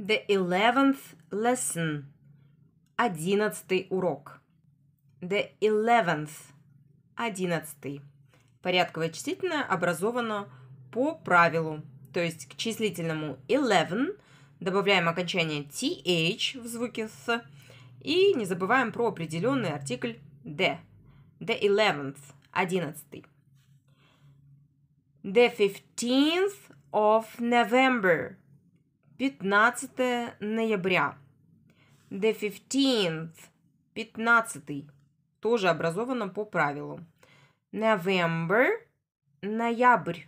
The eleventh lesson. Одиннадцатый урок. The eleventh. Одиннадцатый. Порядковое числительное образовано по правилу, то есть к числительному eleven добавляем окончание th в звуке с и не забываем про определенный артикль the. The eleventh. Одиннадцатый. The fifteenth of November – 15 ноября. The 15th. 15. Тоже образовано по правилу. November. Ноябрь.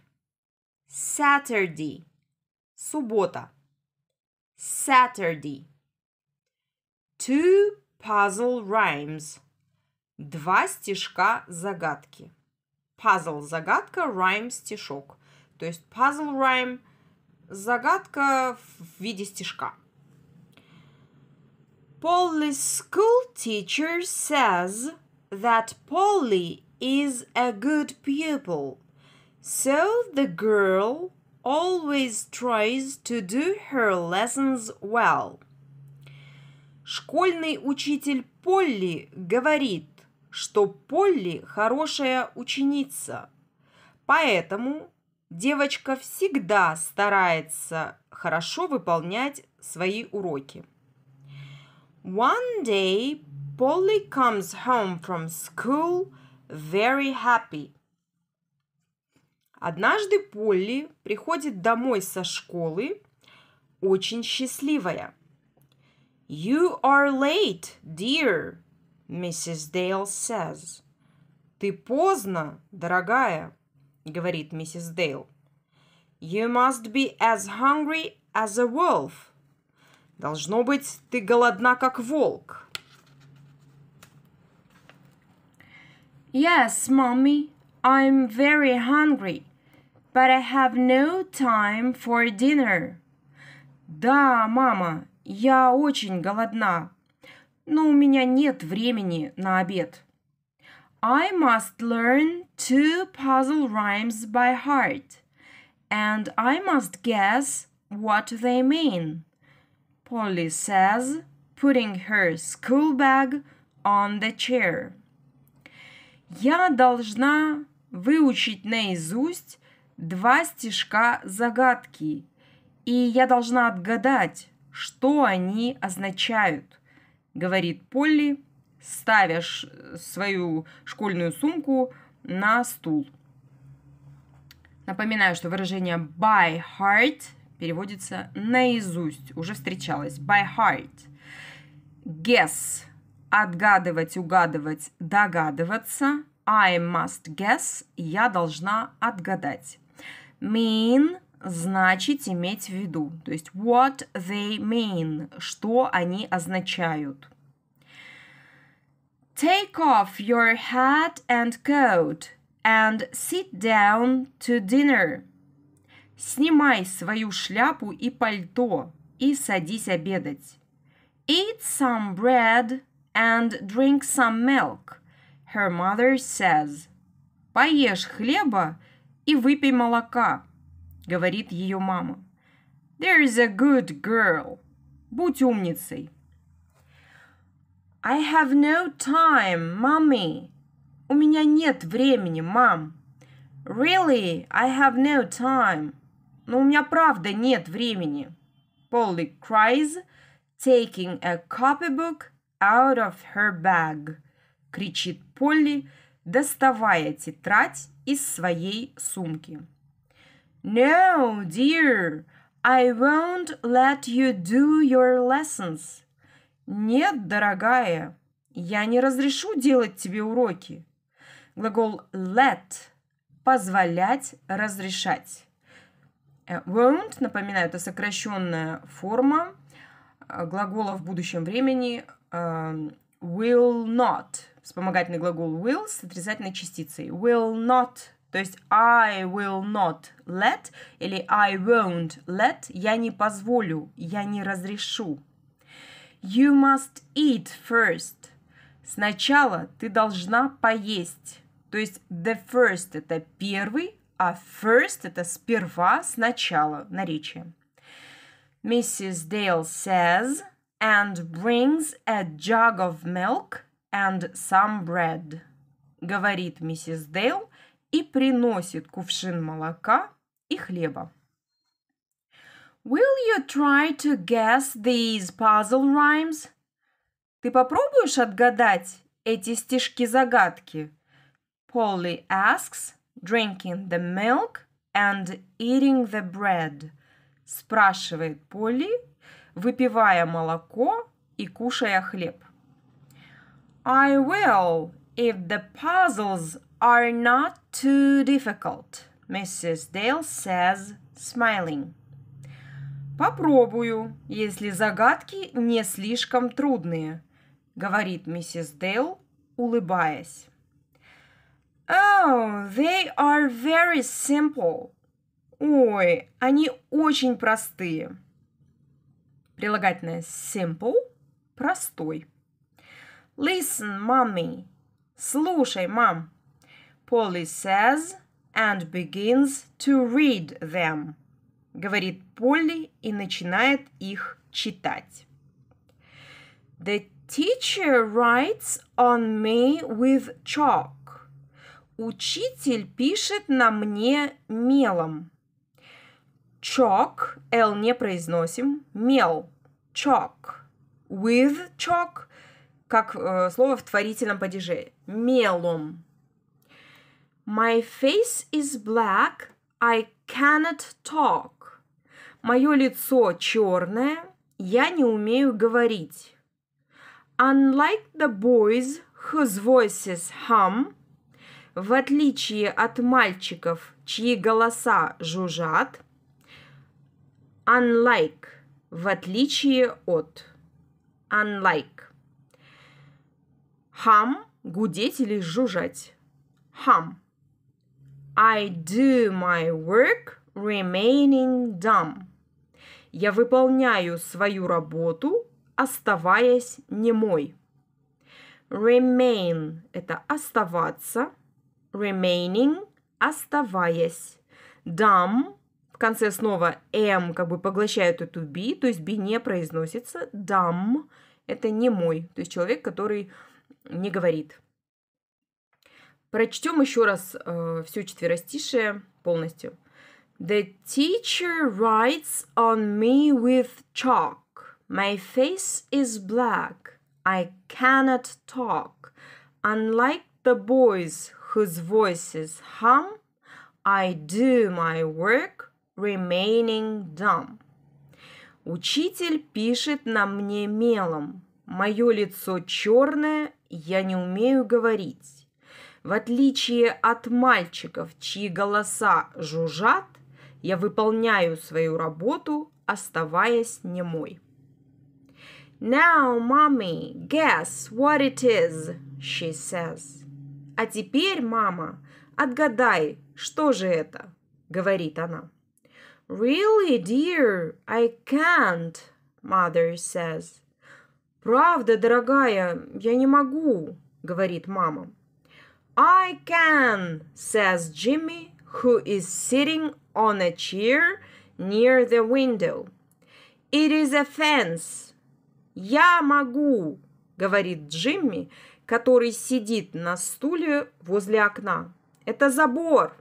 Saturday. Суббота. Saturday. Two puzzle rhymes. Два стишка загадки. Puzzle – загадка, rhyme – стишок. То есть puzzle rhyme – Загадка в виде стишка. Polly's school teacher says that Polly is a good pupil, so the girl always tries to do her lessons well. Школьный учитель Полли говорит, что Полли хорошая ученица, поэтому Девочка всегда старается хорошо выполнять свои уроки. One day Polly comes home from school very happy. Однажды Полли приходит домой со школы очень счастливая. You are late, dear, Mrs. Dale says. Ты поздно, дорогая, — говорит миссис Дейл. «You must be as hungry as a wolf». «Должно быть, ты голодна, как волк». «Yes, mommy, I'm very hungry, but I have no time for dinner». «Да, мама, я очень голодна, но у меня нет времени на обед». I must learn two puzzle rhymes by heart, and I must guess what they mean. Polly says, putting her school bag on the chair. Я должна выучить наизусть два стишка загадки, и я должна отгадать, что они означают, говорит Полли ставишь э, свою школьную сумку на стул. Напоминаю, что выражение by heart переводится наизусть, уже встречалось, by heart. Guess – отгадывать, угадывать, догадываться. I must guess – я должна отгадать. Mean – значит иметь в виду, то есть what they mean – что они означают – Take off your hat and coat and sit down to dinner. Снимай свою шляпу и пальто и садись обедать. Eat some bread and drink some milk, her mother says. Поешь хлеба и выпей молока, говорит ее мама. There's a good girl. Будь умницей. I have no time, mommy. У меня нет времени, мам. Really, I have no time. Но у меня правда нет времени. Polly cries, taking a copybook out of her bag. Кричит Полли, доставая тетрадь из своей сумки. No, dear, I won't let you do your lessons. «Нет, дорогая, я не разрешу делать тебе уроки». Глагол let – позволять, разрешать. Э, won't, напоминаю, это сокращенная форма э, глагола в будущем времени эм, will not. Вспомогательный глагол will с отрицательной частицей. Will not то есть I will not let или I won't let, я не позволю, я не разрешу. You must eat first. Сначала ты должна поесть. То есть the first это первый, а first это сперва, сначала, наречие. Mrs. Dale says and brings a jug of milk and some bread. Говорит миссис Дейл и приносит кувшин молока и хлеба. Will you try to guess these puzzle rhymes? Ты попробуешь отгадать эти стишки-загадки? Polly asks, drinking the milk and eating the bread. Спрашивает Полли, выпивая молоко и кушая хлеб. I will, if the puzzles are not too difficult, Mrs. Dale says, smiling. «Попробую, если загадки не слишком трудные», — говорит миссис Дейл, улыбаясь. «Oh, they are very simple». «Ой, они очень простые». Прилагательное simple – простой. Listen, mommy. Слушай, мам. Polly says and begins to read them –— говорит Полли и начинает их читать. The teacher writes on me with chalk. Учитель пишет на мне мелом. Chalk, L не произносим, мел, chalk. With chalk, как э, слово в творительном падеже, мелом. My face is black, I cannot talk. Мое лицо черное, я не умею говорить. Unlike the boys whose voices hum, в отличие от мальчиков, чьи голоса жужжат, unlike – в отличие от, unlike. Hum – гудеть или жужжать, hum. I do my work remaining dumb. Я выполняю свою работу, оставаясь немой. Remain – это оставаться. Remaining – оставаясь. Dumb – в конце снова M «эм» как бы поглощает эту B, то есть B не произносится. Dumb – это немой, то есть человек, который не говорит. Прочтем еще раз э, все четверостишее полностью – The teacher writes on me with chalk. My face is black. I cannot talk. Unlike the boys whose voices hum, I do my work remaining dumb. Учитель пишет на мне мелом. Мое лицо черное, я не умею говорить. В отличие от мальчиков, чьи голоса жужжат, я выполняю свою работу, оставаясь немой. Now, mommy, guess what it is, she says. А теперь, мама, отгадай, что же это, говорит она. Really, dear, I can't, mother says. Правда, дорогая, я не могу, говорит мама. I can, says Jimmy, who is sitting on a chair near the window. It is a fence. Я могу, говорит Джимми, который сидит на стуле возле окна. Это забор.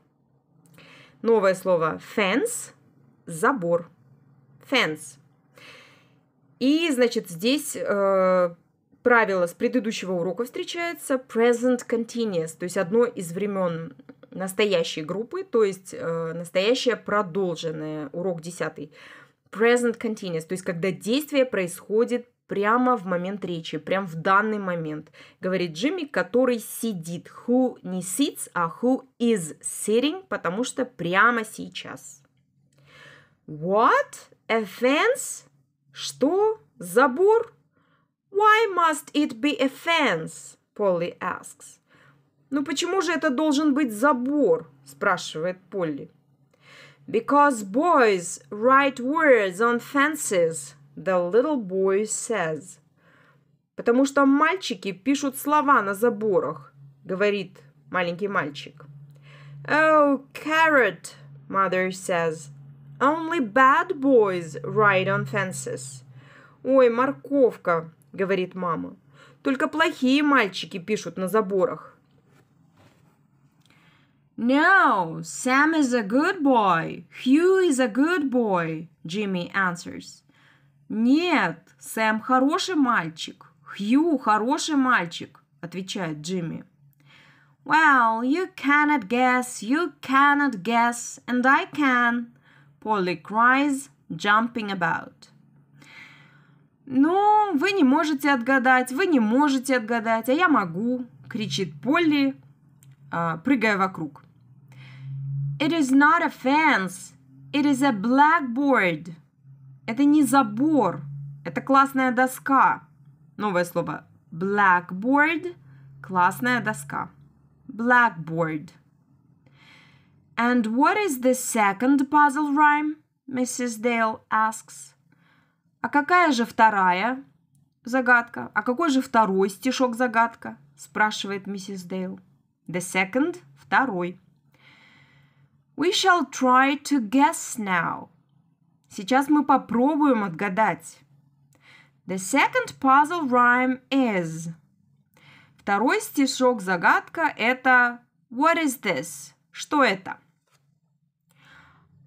Новое слово fence – забор. Fence. И, значит, здесь э, правило с предыдущего урока встречается present continuous, то есть одно из времен настоящей группы, то есть э, настоящее продолженное, урок 10. Present continuous, то есть когда действие происходит прямо в момент речи, прям в данный момент, говорит Джимми, который сидит. Who не sits, а who is sitting, потому что прямо сейчас. What? A fence? Что? Забор? Why must it be a fence? Polly asks. «Ну почему же это должен быть забор?» – спрашивает Полли. «Because boys write words on fences», the little boy says. «Потому что мальчики пишут слова на заборах», – говорит маленький мальчик. «Oh, carrot», mother says. «Only bad boys write on fences». «Ой, морковка», – говорит мама. «Только плохие мальчики пишут на заборах». No, Sam is a good boy. Hugh is a good boy, Jimmy answers. Нет, Сэм хороший мальчик. Хью хороший мальчик, отвечает Джимми. Well, you cannot guess, you cannot guess, and I can, Polly cries, jumping about. «Ну, вы не можете отгадать, вы не можете отгадать, а я могу!» — кричит Полли, а, прыгая вокруг. It is not a fence. It is a blackboard. Это не забор. Это классная доска. Новое слово. Blackboard. Классная доска. Blackboard. And what is the second puzzle rhyme? Mrs. Dale asks. А какая же вторая загадка? А какой же второй стишок загадка? Спрашивает миссис Дейл. The second – второй. We shall try to guess now. Сейчас мы попробуем отгадать. The second puzzle rhyme is. Второй стишок загадка это What is this? Что это?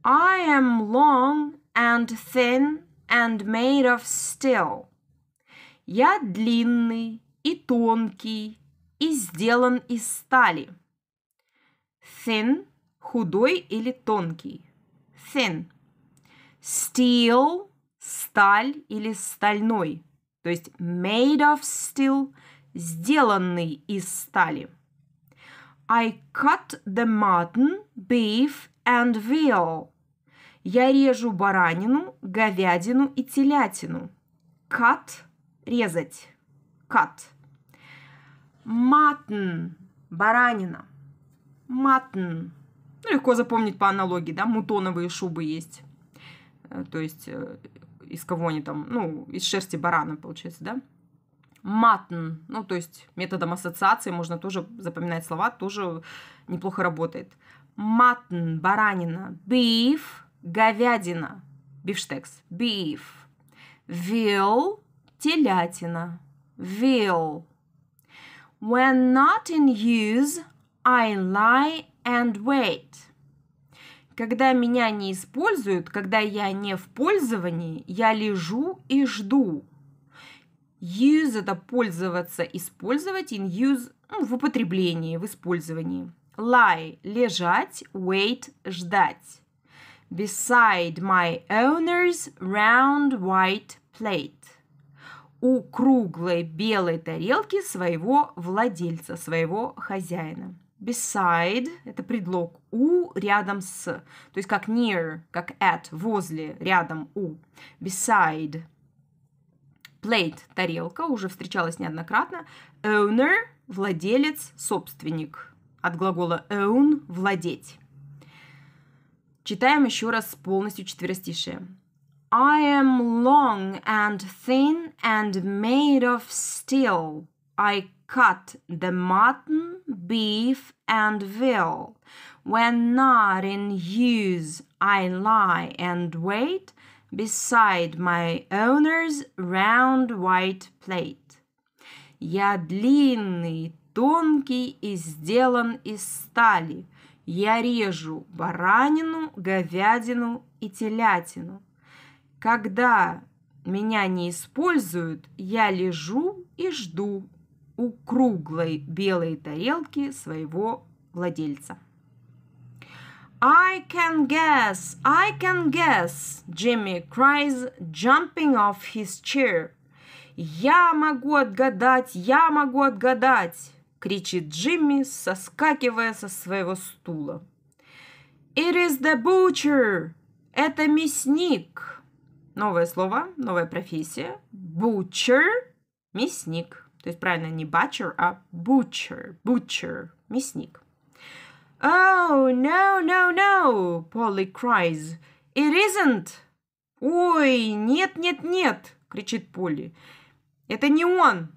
I am long and thin and made of steel. Я длинный и тонкий и сделан из стали. Thin Худой или тонкий? Thin. Steel – сталь или стальной. То есть made of steel – сделанный из стали. I cut the mutton, beef and veal. Я режу баранину, говядину и телятину. Cut – резать. Cut. Mutton – баранина. Mutton – ну, легко запомнить по аналогии, да, мутоновые шубы есть. Э, то есть э, из кого они там, ну, из шерсти барана, получается, да. Матн, ну, то есть методом ассоциации можно тоже запоминать слова, тоже неплохо работает. Матн, баранина, биф, говядина, бифштекс, биф. Вил, телятина, вил. When not in use, I lie and wait. Когда меня не используют, когда я не в пользовании, я лежу и жду. Use – это пользоваться, использовать, in use ну, – в употреблении, в использовании. Lie – лежать, wait – ждать. Beside my owner's round white plate у круглой белой тарелки своего владельца, своего хозяина beside – это предлог у рядом с, то есть как near, как at, возле, рядом у. Beside – plate – тарелка, уже встречалась неоднократно. Owner – владелец, собственник. От глагола own – владеть. Читаем еще раз полностью четверостишие. I am long and thin and made of steel. I cut the mutton, beef, and veal. When not in use, I lie and wait beside my owner's round white plate. Я длинный, тонкий и сделан из стали. Я режу баранину, говядину и телятину. Когда меня не используют, я лежу и жду, у круглой белой тарелки своего владельца. I can guess, I can guess, Jimmy cries, jumping off his chair. Я могу отгадать, я могу отгадать, кричит Джимми, соскакивая со своего стула. It is the butcher. Это мясник. Новое слово, новая профессия. Butcher – мясник. То есть правильно не butcher, а butcher, butcher, мясник. Oh, no, no, no, Polly cries. It isn't. Ой, нет, нет, нет, кричит Полли. Это не он.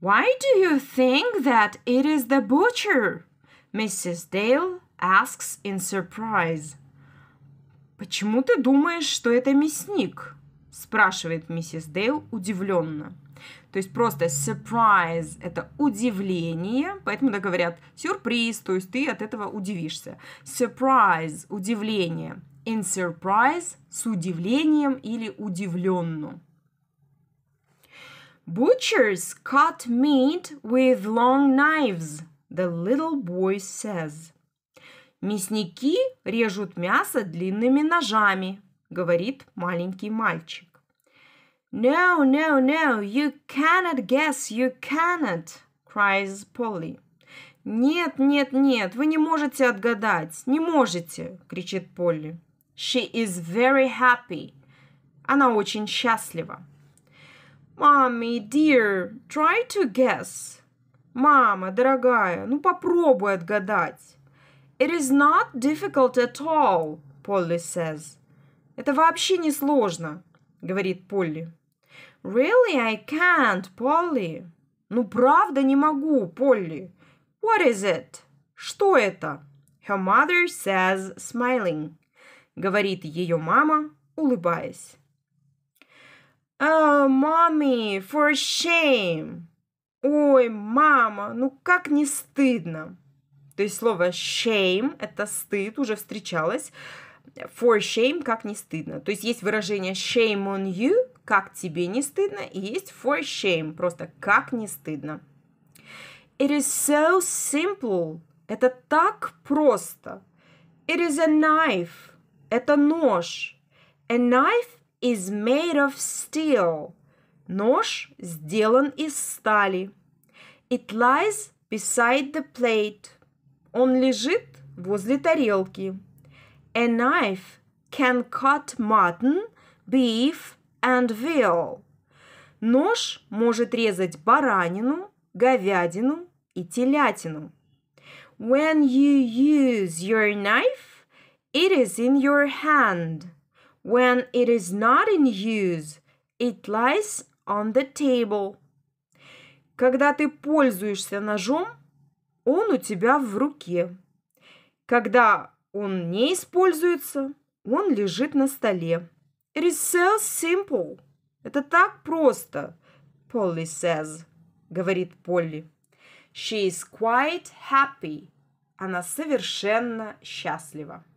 Why do you think that it is the butcher? Mrs. Dale asks in surprise. Почему ты думаешь, что это мясник? спрашивает миссис Дейл удивленно. То есть просто surprise – это удивление, поэтому да, говорят сюрприз, то есть ты от этого удивишься. Surprise – удивление. In surprise – с удивлением или удивленно. Butchers cut meat with long knives, the little boy says. Мясники режут мясо длинными ножами, говорит маленький мальчик. No, no, no, you cannot guess, you cannot, cries Polly. Нет, нет, нет, вы не можете отгадать, не можете, кричит Полли. She is very happy. Она очень счастлива. Mommy, dear, try to guess. Мама, дорогая, ну попробуй отгадать. It is not difficult at all, Polly says. Это вообще не сложно, говорит Полли. Really, I can't, Polly. Ну, правда не могу, Полли. What is it? Что это? Her mother says, smiling. Говорит ее мама, улыбаясь. Oh, э, mommy, for shame. Ой, мама, ну как не стыдно. То есть слово shame – это стыд, уже встречалось. For shame – как не стыдно. То есть есть выражение shame on you, как тебе не стыдно, и есть for shame, просто как не стыдно. It is so simple. Это так просто. It is a knife. Это нож. A knife is made of steel. Нож сделан из стали. It lies beside the plate. Он лежит возле тарелки. A knife can cut mutton, beef, and veal. Нож может резать баранину, говядину и телятину. When you use your knife, it is in your hand. When it is not in use, it lies on the table. Когда ты пользуешься ножом, он у тебя в руке. Когда он не используется, он лежит на столе. It is so simple. Это так просто. Polly says, говорит Полли. She is quite happy. Она совершенно счастлива.